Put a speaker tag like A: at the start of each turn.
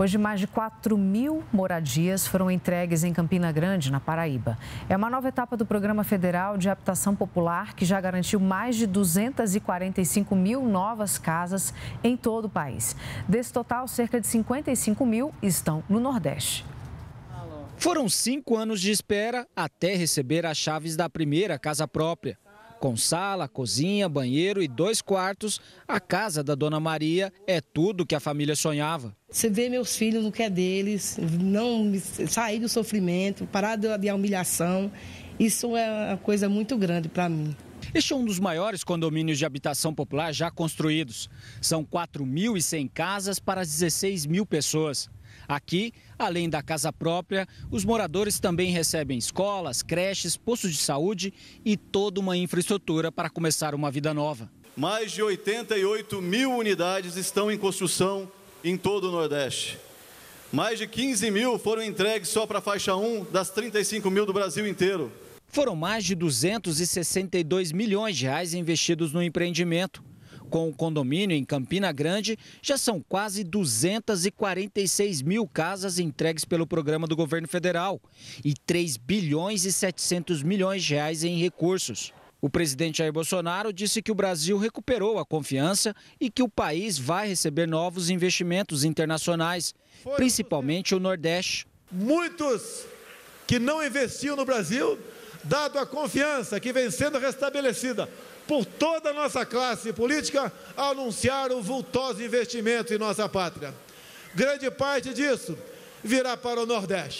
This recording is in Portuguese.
A: Hoje, mais de 4 mil moradias foram entregues em Campina Grande, na Paraíba. É uma nova etapa do Programa Federal de Habitação Popular, que já garantiu mais de 245 mil novas casas em todo o país. Desse total, cerca de 55 mil estão no Nordeste.
B: Foram cinco anos de espera até receber as chaves da primeira casa própria. Com sala, cozinha, banheiro e dois quartos, a casa da Dona Maria é tudo que a família sonhava.
A: Você vê meus filhos no que é deles, não sair do sofrimento, parar de humilhação, isso é uma coisa muito grande para mim. Este é um
B: dos maiores condomínios de habitação popular já construídos. São 4.100 casas para 16 mil pessoas. Aqui, além da casa própria, os moradores também recebem escolas, creches, postos de saúde e toda uma infraestrutura para começar uma vida nova.
C: Mais de 88 mil unidades estão em construção em todo o Nordeste. Mais de 15 mil foram entregues só para a faixa 1 das 35 mil do Brasil
B: inteiro. Foram mais de 262 milhões de reais investidos no empreendimento. Com o condomínio em Campina Grande, já são quase 246 mil casas entregues pelo programa do governo federal e 3 bilhões e 700 milhões de reais em recursos. O presidente Jair Bolsonaro disse que o Brasil recuperou a confiança e que o país vai receber novos investimentos internacionais, principalmente o Nordeste. Muitos que não investiam no
D: Brasil dado a confiança que vem sendo restabelecida por toda a nossa classe política, anunciaram vultoso investimento em nossa pátria. Grande parte disso virá para o Nordeste.